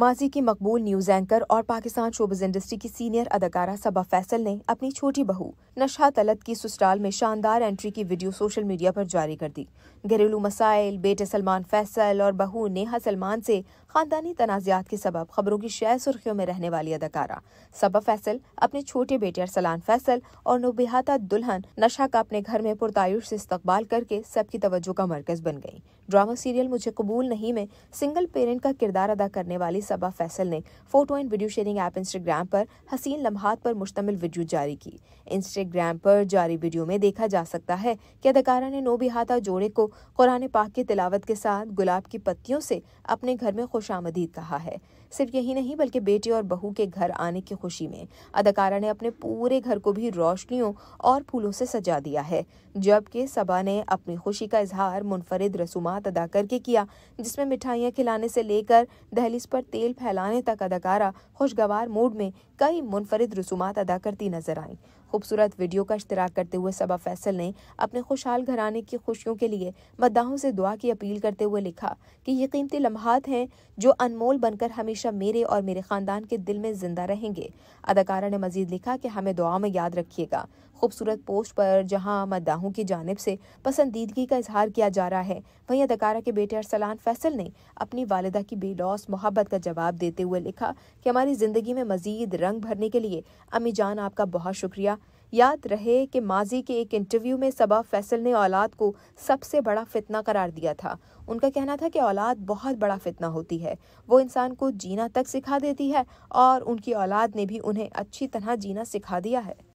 माजी की मकबूल न्यूज एंकर और पाकिस्तान शोबिज इंडस्ट्री की सीनियर अदाकारा सबा फैसल ने अपनी छोटी बहू नशा तलत की ससुराल में शानदार एंट्री की वीडियो सोशल मीडिया पर जारी कर दी घरेलू मसाइल बेटे सलमान फैसल और बहू नेहा सलमान से खानदानी तनाज़ात के सबब खबरों की शेयर सुर्खियों में रहने वाली अदाकारा सबा फैसल अपने छोटे बेटे अरसलान फैसल और नुबेहाता दुल्हन नशा का अपने घर में पुरतायुश से इस्तकबाल करके सबकी तवज्जो का मरकज बन गई ड्रामा सीरियल मुझे कबूल नहीं में सिंगल पेरेंट का किरदार अदा करने वाली सबा फैसल ने photo and video sharing app Instagram पर हसीन लम्हात पर मुश्तमिल वीडियो जारी की इंस्टाग्राम पर जारी वीडियो में देखा जा सकता है कि अदाकारा ने नो बिहाता जोड़े को कुरान पाक की तिलावत के साथ गुलाब की पत्तियों से अपने घर में खुश कहा है सिर्फ यही नहीं बल्कि बेटे और बहू के घर आने की खुशी में अदाकारा ने अपने पूरे घर को भी रोशनियों और फूलों से सजा दिया है जबकि सबा ने अपनी खुशी का इजहार मुनफरद रसूमात अदा करके किया जिसमें मिठाइयाँ खिलाने से लेकर दहलीज पर तेल फैलाने तक अदाकारा खुशगवार मूड में कई मुनफरद रसूमात अदा करती नजर आईं खूबसूरत वीडियो का इश्तराक करते हुए सबा फैसल ने अपने खुशहाल घराने की खुशियों के लिए मद्दाहों से दुआ की अपील करते हुए लिखा कि ये कीमती लम्हात हैं जो अनमोल बनकर हमेशा मेरे और मेरे ख़ानदान के दिल में ज़िंदा रहेंगे अदाकारा ने मजीद लिखा कि हमें दुआ में याद रखिएगा खूबसूरत पोस्ट पर जहां मद्दाहों की जानब से पसंदीदगी का इजहार किया जा रहा है वहीं अदाकारा के बेटे अरसलान फैसल ने अपनी वालदा की बेलौस मोहब्बत का जवाब देते हुए लिखा कि हमारी ज़िंदगी में मज़ीद रंग भरने के लिए अमी जान आपका बहुत शुक्रिया याद रहे कि माजी के एक इंटरव्यू में सबा फैसल ने औलाद को सबसे बड़ा फितना करार दिया था उनका कहना था कि औलाद बहुत बड़ा फितना होती है वो इंसान को जीना तक सिखा देती है और उनकी औलाद ने भी उन्हें अच्छी तरह जीना सिखा दिया है